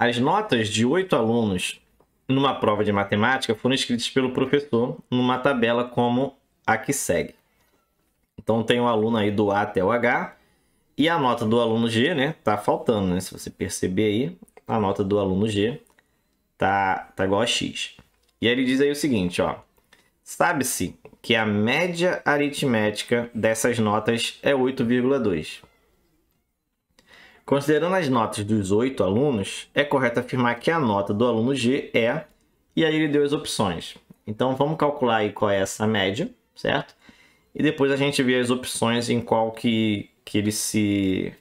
As notas de oito alunos numa prova de matemática foram escritas pelo professor numa tabela como a que segue. Então tem o um aluno aí do A até o H e a nota do aluno G, né? Tá faltando, né? Se você perceber aí, a nota do aluno G tá, tá igual a X. E aí ele diz aí o seguinte, ó. Sabe-se que a média aritmética dessas notas é 8,2. Considerando as notas dos oito alunos, é correto afirmar que a nota do aluno G é, e aí ele deu as opções. Então vamos calcular aí qual é essa média, certo? E depois a gente vê as opções em qual que, que, ele, se,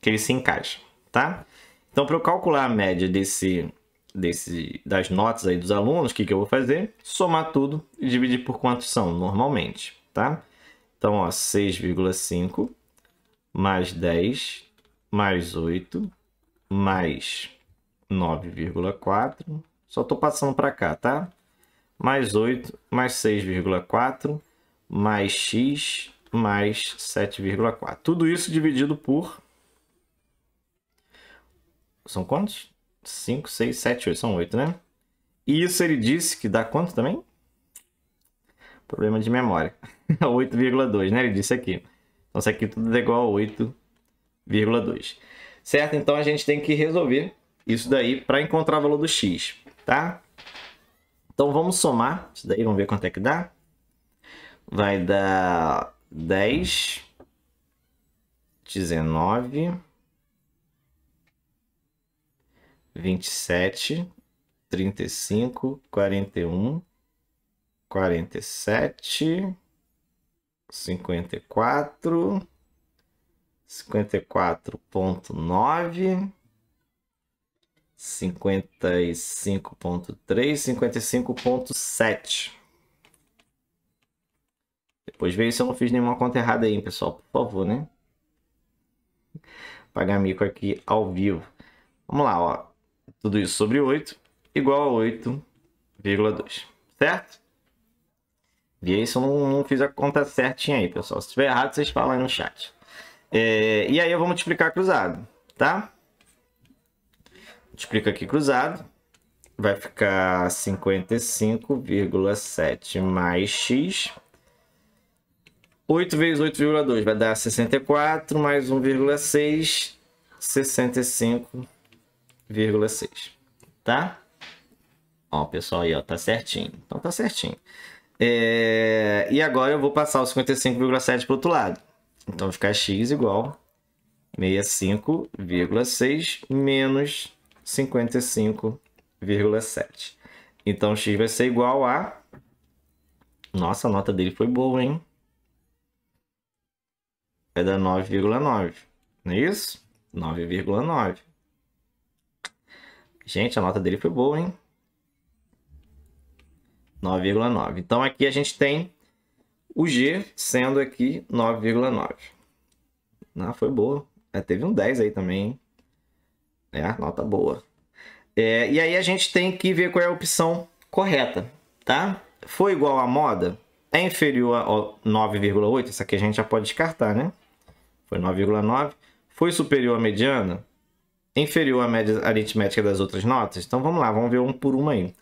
que ele se encaixa, tá? Então para eu calcular a média desse, desse, das notas aí dos alunos, o que, que eu vou fazer? Somar tudo e dividir por quantos são normalmente, tá? Então ó, 6,5 mais 10 mais 8, mais 9,4. Só estou passando para cá, tá? Mais 8, mais 6,4, mais x, mais 7,4. Tudo isso dividido por... São quantos? 5, 6, 7, 8. São 8, né? E isso ele disse que dá quanto também? Problema de memória. 8,2, né? Ele disse aqui. Então, isso aqui tudo é igual a 8 0,2. Certo? Então a gente tem que resolver isso daí para encontrar o valor do x, tá? Então vamos somar isso daí, vamos ver quanto é que dá. Vai dar 10, 19, 27, 35, 41, 47, 54, 54.9, 55.3, 55.7. Depois veja se eu não fiz nenhuma conta errada aí, pessoal, por favor, né? Pagar mico aqui ao vivo. Vamos lá, ó. Tudo isso sobre 8 igual a 8,2, certo? veja se eu não, não fiz a conta certinha aí, pessoal. Se tiver errado, vocês falam aí no chat. É, e aí eu vou multiplicar cruzado, tá? Multiplica aqui cruzado. Vai ficar 55,7 mais x. 8 vezes 8,2 vai dar 64, mais 1,6, 65,6, tá? Ó, pessoal aí, ó, tá certinho. Então tá certinho. É, e agora eu vou passar o 55,7 pro outro lado. Então vai ficar x igual 65,6 menos 55,7. Então x vai ser igual a. Nossa, a nota dele foi boa, hein? Vai dar 9,9. Não é isso? 9,9. Gente, a nota dele foi boa, hein? 9,9. Então aqui a gente tem o G sendo aqui 9,9. Ah, foi boa. É, teve um 10 aí também. Hein? É, nota boa. É, e aí a gente tem que ver qual é a opção correta, tá? Foi igual à moda? É inferior a 9,8? Isso aqui a gente já pode descartar, né? Foi 9,9. Foi superior à mediana? Inferior à média aritmética das outras notas? Então vamos lá, vamos ver um por uma aí.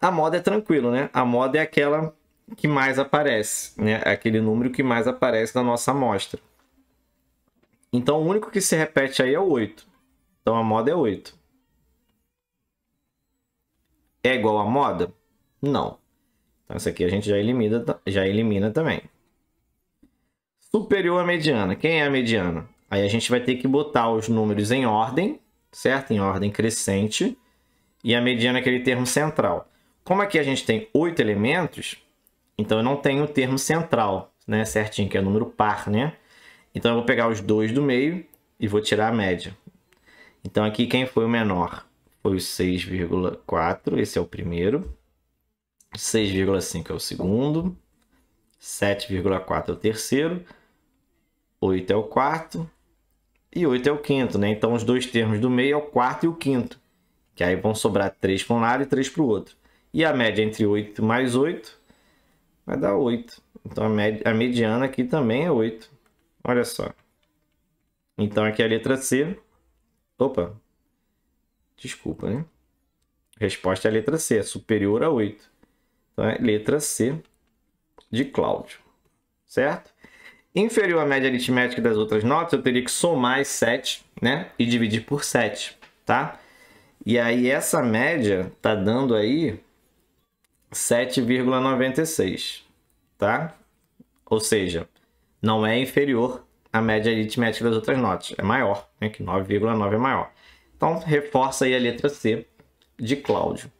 A moda é tranquilo, né? A moda é aquela que mais aparece, né? É aquele número que mais aparece na nossa amostra. Então, o único que se repete aí é o 8. Então, a moda é 8. É igual à moda? Não. Então, essa aqui a gente já elimina, já elimina também. Superior à mediana. Quem é a mediana? Aí a gente vai ter que botar os números em ordem, certo? Em ordem crescente. E a mediana é aquele termo central. Como aqui a gente tem oito elementos, então eu não tenho o termo central, né, certinho, que é o número par, né? Então eu vou pegar os dois do meio e vou tirar a média. Então aqui quem foi o menor? Foi o 6,4, esse é o primeiro. 6,5 é o segundo. 7,4 é o terceiro. 8 é o quarto. E 8 é o quinto, né? Então os dois termos do meio é o quarto e o quinto. Que aí vão sobrar 3 para um lado e 3 para o outro. E a média entre 8 mais 8 vai dar 8. Então a, med a mediana aqui também é 8. Olha só. Então aqui é a letra C. Opa. Desculpa, né? Resposta é a letra C, é superior a 8. Então é letra C de Cláudio. Certo? Inferior à média aritmética das outras notas, eu teria que somar as 7, né? E dividir por 7, tá? E aí essa média tá dando aí 7,96, tá? Ou seja, não é inferior à média aritmética das outras notas, é maior, né? Que 9,9 é maior. Então, reforça aí a letra C de Cláudio.